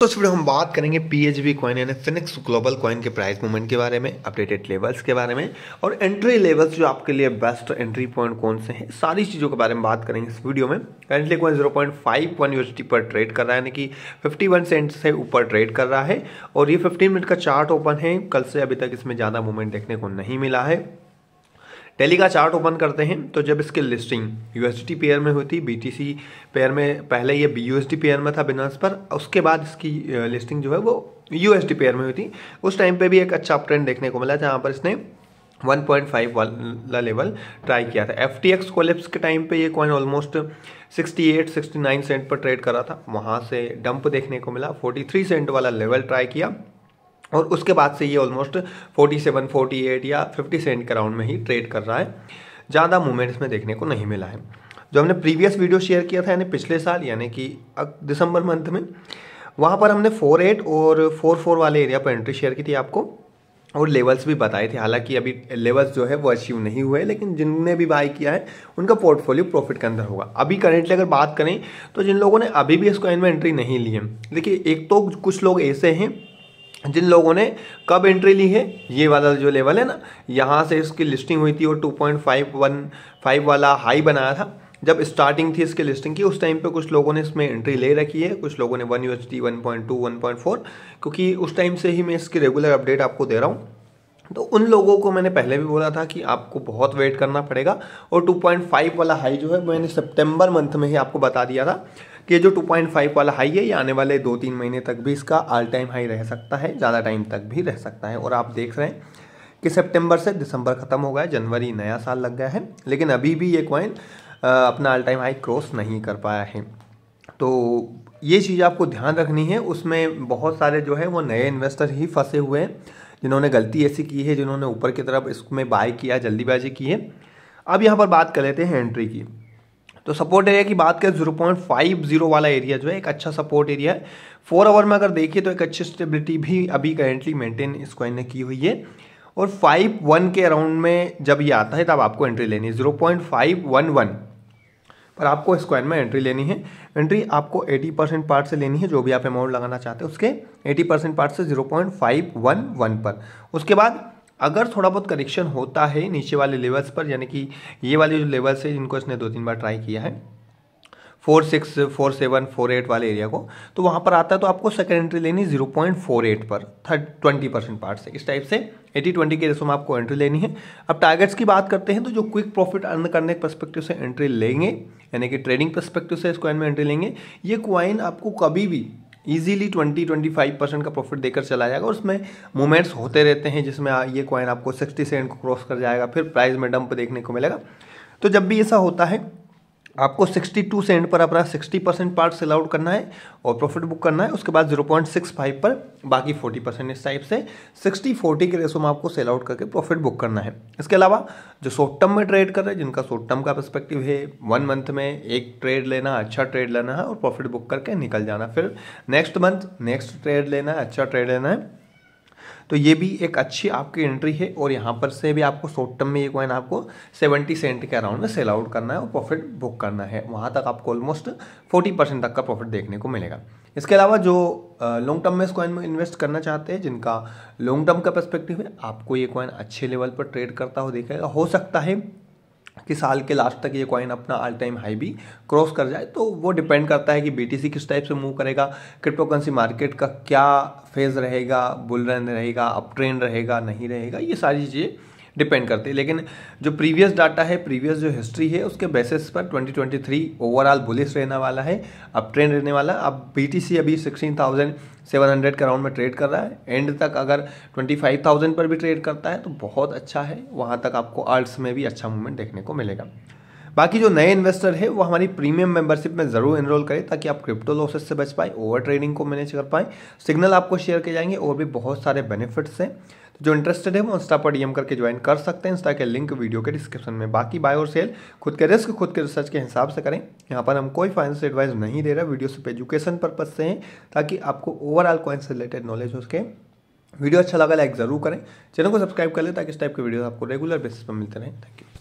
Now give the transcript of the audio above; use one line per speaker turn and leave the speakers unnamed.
तो इस वीडियो हम बात करेंगे पी एच बी कॉइन यानी फिनिक्स ग्लोबल कॉइन के प्राइस मूवमेंट के बारे में अपडेटेड लेवल्स के बारे में और एंट्री लेवल्स जो आपके लिए बेस्ट एंट्री पॉइंट कौन से हैं सारी चीज़ों के बारे में बात करेंगे इस वीडियो में currently coin zero point five one U पर ट्रेड कर रहा है यानी कि फिफ्टी वन सेंट से ऊपर ट्रेड कर रहा है और ये फिफ्टीन मिनट का चार्ट ओपन है कल से अभी तक इसमें ज़्यादा मूवमेंट देखने को नहीं मिला है टेली का चार्ट ओपन करते हैं तो जब इसकी लिस्टिंग यू एस पेयर में हुई थी सी पेयर में पहले ये डी पेयर में था बिनास पर उसके बाद इसकी लिस्टिंग जो है वो यू एस पेयर में हुई थी उस टाइम पे भी एक अच्छा ट्रेंड देखने को मिला जहाँ पर इसने 1.5 वाला लेवल ट्राई किया था एफ टी एक्स कोलेप्स के टाइम पे ये कॉइन ऑलमोस्ट 68 69 सेंट पर ट्रेड करा था वहाँ से डंप देखने को मिला 43 सेंट वाला लेवल ट्राई किया और उसके बाद से ये ऑलमोस्ट 47, 48 या 50 सेंट के राउंड में ही ट्रेड कर रहा है ज़्यादा मूवमेंट में देखने को नहीं मिला है जो हमने प्रीवियस वीडियो शेयर किया था यानी पिछले साल यानी कि दिसंबर मंथ में वहाँ पर हमने फोर एट और फोर फोर वाले एरिया पर एंट्री शेयर की थी आपको और लेवल्स भी बताए थे हालांकि अभी लेवल्स जो है वो अचीव नहीं हुए लेकिन जिनने भी बाई किया है उनका पोर्टफोलियो प्रॉफिट के अंदर होगा अभी करेंटली अगर बात करें तो जिन लोगों ने अभी भी इस कॉइन में एंट्री नहीं ली है देखिए एक तो कुछ लोग ऐसे हैं जिन लोगों ने कब एंट्री ली है ये वाला जो लेवल है ना यहाँ से इसकी लिस्टिंग हुई थी और फाइव वाला हाई बनाया था जब स्टार्टिंग थी इसकी लिस्टिंग की उस टाइम पे कुछ लोगों ने इसमें एंट्री ले रखी है कुछ लोगों ने one U H one point two one point four क्योंकि उस टाइम से ही मैं इसकी रेगुलर अपडेट आपको दे रहा हूँ तो उन लोगों को मैंने पहले भी बोला था कि आपको बहुत वेट करना पड़ेगा और 2.5 वाला हाई जो है मैंने सितंबर मंथ में ही आपको बता दिया था कि जो 2.5 वाला हाई है ये आने वाले दो तीन महीने तक भी इसका ऑल टाइम हाई रह सकता है ज़्यादा टाइम तक भी रह सकता है और आप देख रहे हैं कि सितंबर से दिसंबर ख़त्म हो गया है जनवरी नया साल लग गया है लेकिन अभी भी ये कॉइन अपना ऑल टाइम हाई क्रॉस नहीं कर पाया है तो ये चीज़ आपको ध्यान रखनी है उसमें बहुत सारे जो है वो नए इन्वेस्टर ही फंसे हुए हैं जिन्होंने गलती ऐसी की है जिन्होंने ऊपर की तरफ इसमें बाय किया जल्दीबाजी की है अब यहाँ पर बात कर लेते हैं एंट्री की तो सपोर्ट एरिया की बात करें जीरो पॉइंट फाइव जीरो वाला एरिया जो है एक अच्छा सपोर्ट एरिया है फोर आवर में अगर देखिए तो एक अच्छी स्टेबिलिटी भी अभी करेंटली मेंटेन इसको ने की हुई है और फाइव वन के अराउंड में जब ये आता है तब आपको एंट्री लेनी है zero point five one one पर आपको स्क्वायर में एंट्री लेनी है एंट्री आपको 80 परसेंट पार्ट से लेनी है जो भी आप अमाउंट लगाना चाहते हैं उसके 80 परसेंट पार्ट से 0.511 पर उसके बाद अगर थोड़ा बहुत करेक्शन होता है नीचे वाले लेवल्स पर यानी कि ये वाले जो लेवल्स है जिनको इसने दो तीन बार ट्राई किया है four six four seven four eight वाले एरिया को तो वहाँ पर आता है तो आपको सेकेंड एंट्री लेनी जीरो पॉइंट फोर एट पर थर्ड ट्वेंटी परसेंट पार्ट से इस टाइप से एटी ट्वेंटी के रेसो में आपको एंट्री लेनी है अब टारगेट्स की बात करते हैं तो जो क्विक प्रॉफिट अर्न करने के परस्पेक्टिव से एंट्री लेंगे यानी कि ट्रेडिंग परस्पेक्टिव से इस क्वाइन में एंट्री लेंगे ये क्वाइन आपको कभी भी easily twenty twenty five percent का प्रॉफिट देकर चला जाएगा और उसमें मूवमेंट्स होते रहते हैं जिसमें ये क्वाइन आपको सिक्सटी सेंट को क्रॉस कर जाएगा फिर प्राइस में डंप देखने को मिलेगा तो जब भी ऐसा होता है आपको 62 सेंट पर अपना 60 परसेंट पार्ट सेल आउट करना है और प्रॉफिट बुक करना है उसके बाद 0.65 पर बाकी 40 परसेंट इस टाइप से 60 40 के रेसो में आपको सेल आउट करके प्रॉफिट बुक करना है इसके अलावा जो शॉर्ट टर्म में ट्रेड कर रहे हैं जिनका शॉर्ट टर्म का पर्सपेक्टिव है वन मंथ में एक ट्रेड लेना अच्छा ट्रेड लेना है और प्रॉफिट बुक करके निकल जाना फिर नेक्स्ट मंथ नेक्स्ट ट्रेड लेना है अच्छा ट्रेड लेना है तो ये भी एक अच्छी आपकी एंट्री है और यहाँ पर से भी आपको शॉर्ट टर्म में ये कॉइन आपको सेवेंटी सेंट के अराउंड में सेल आउट करना है और प्रॉफिट बुक करना है वहाँ तक आपको ऑलमोस्ट फोर्टी परसेंट तक का प्रॉफिट देखने को मिलेगा इसके अलावा जो लॉन्ग टर्म में इस कॉइन में इन्वेस्ट करना चाहते हैं जिनका लॉन्ग टर्म का परस्पेक्टिव है आपको ये कॉइन अच्छे लेवल पर ट्रेड करता हो देखेगा हो सकता है कि साल के लास्ट तक ये कॉइन अपना ऑल टाइम हाई भी क्रॉस कर जाए तो वो डिपेंड करता है कि बी किस टाइप से मूव करेगा क्रिप्टो करेंसी मार्केट का क्या फेज़ रहेगा बुल रन रहेगा अप ट्रेंड रहेगा नहीं रहेगा ये सारी चीज़ें डिपेंड करती है लेकिन जो प्रीवियस डाटा है प्रीवियस जो हिस्ट्री है उसके बेसिस पर 2023 ओवरऑल बुलिस रहने वाला है अब ट्रेंड रहने वाला अब बीटीसी अभी 16,700 के राउंड में ट्रेड कर रहा है एंड तक अगर 25,000 पर भी ट्रेड करता है तो बहुत अच्छा है वहाँ तक आपको आर्ट्स में भी अच्छा मूवमेंट देखने को मिलेगा बाकी जो नए इन्वेस्टर है वो हमारी प्रीमियम मेंबरशिप में ज़रूर इनरोल करें ताकि आप क्रिप्टो लॉसेस से बच पाएं ओवर ट्रेडिंग को मैनेज कर पाएँ सिग्नल आपको शेयर किए जाएंगे और भी बहुत सारे बेनिफिट्स हैं जो इंटरेस्टेड है वो इंस्टा पर डीएम करके ज्वाइन कर सकते हैं इंस्टा के लिंक वीडियो के डिस्क्रिप्शन में बाकी बाय और सेल खुद के रिस्क खुद के रिसर्च के हिसाब से करें यहाँ पर हम कोई फाइनेंस एडवाइस नहीं दे रहे वीडियो सिर्फ एजुकेशन पर्पज से हैं ताकि आपको ओवरऑल कॉइन से रिलेटेड नॉलेज हो सके वीडियो अच्छा लगा लाइक ज़रूर करें चैनल को सब्सक्राइब कर लें ताकि इस टाइप के वीडियो आपको रेगुलर बेसिस पर मिलते रहें थैंक यू